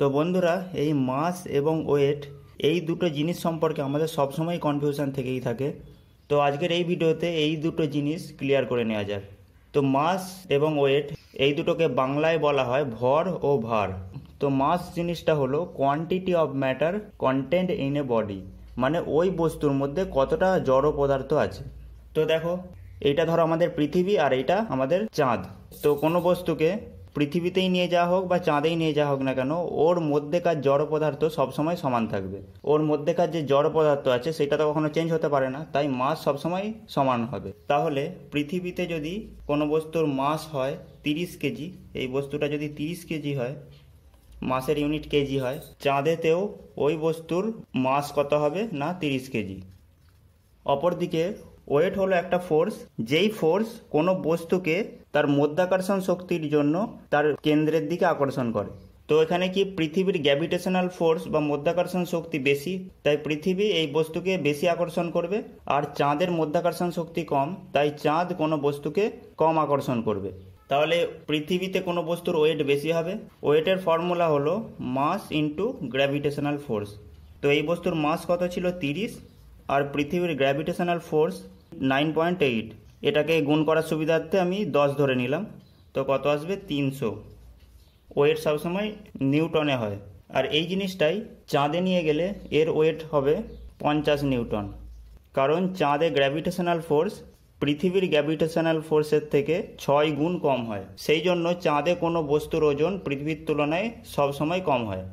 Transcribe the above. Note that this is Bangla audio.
তো বন্ধুরা এই মাস এবং ওয়েট এই দুটো জিনিস সম্পর্কে আমাদের সবসময় কনফিউশন থেকেই থাকে তো আজকের এই ভিডিওতে এই দুটো জিনিস ক্লিয়ার করে নেওয়া যাক তো মাস এবং ওয়েট এই দুটোকে বাংলায় বলা হয় ভর ও ভার তো মাস জিনিসটা হলো quantity of matter content in a body মানে ওই বস্তুর মধ্যে কতটা জড় পদার্থ আছে তো দেখো এইটা ধরো আমাদের পৃথিবী আর এইটা আমাদের চাঁদ তো কোনো বস্তুকে পৃথিবীতেই নিয়ে যাওয়া হোক বা চাঁদেই নিয়ে যাওয়া হোক না কেন ওর মধ্যেকার জড় পদার্থ সবসময় সমান থাকবে ওর মধ্যেকার যে জড় পদার্থ আছে সেটা তো কখনো চেঞ্জ হতে পারে না তাই মাস সবসময় সমান হবে তাহলে পৃথিবীতে যদি কোনো বস্তুর মাস হয় তিরিশ কেজি এই বস্তুটা যদি তিরিশ কেজি হয় মাসের ইউনিট কেজি হয় চাঁদেতেও ওই বস্তুর মাস কত হবে না তিরিশ কেজি অপরদিকে ওয়েট হলো একটা ফোর্স যেই ফোর্স কোনো বস্তুকে তার মধ্যাকর্ষণ শক্তির জন্য তার কেন্দ্রের দিকে আকর্ষণ করে তো এখানে কি পৃথিবীর গ্র্যাভিটেশনাল ফোর্স বা মধ্যাকর্ষণ শক্তি বেশি তাই পৃথিবী এই বস্তুকে বেশি আকর্ষণ করবে আর চাঁদের মধ্যাকর্ষণ শক্তি কম তাই চাঁদ কোনো বস্তুকে কম আকর্ষণ করবে তাহলে পৃথিবীতে কোনো বস্তুর ওয়েট বেশি হবে ওয়েটের ফর্মুলা হলো মাস ইন্টু গ্র্যাভিটেশনাল ফোর্স তো এই বস্তুর মাস কত ছিল তিরিশ আর পৃথিবীর gravitational force nine point eight এটাকে গুণ করার সুবিধার্থে আমি দশ ধরে নিলাম তো কত আসবে তিনশো ওয়েট সবসময় নিউটনে হয় আর এই জিনিসটাই চাঁদে নিয়ে গেলে এর ওয়েট হবে পঞ্চাশ নিউটন কারণ চাঁদে গ্র্যাভিটেশনাল ফোর্স পৃথিবীর গ্র্যাভিটেশনাল ফোর্সের থেকে ছয় গুণ কম হয় সেই জন্য চাঁদে কোনো বস্তুর ওজন পৃথিবীর তুলনায় সবসময় কম হয়